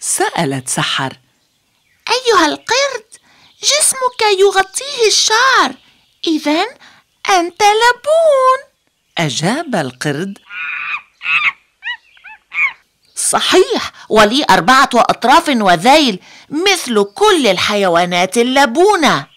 سألت سحر أيها القرد جسمك يغطيه الشعر إذا أنت لبون أجاب القرد صحيح ولي أربعة أطراف وذيل مثل كل الحيوانات اللبونة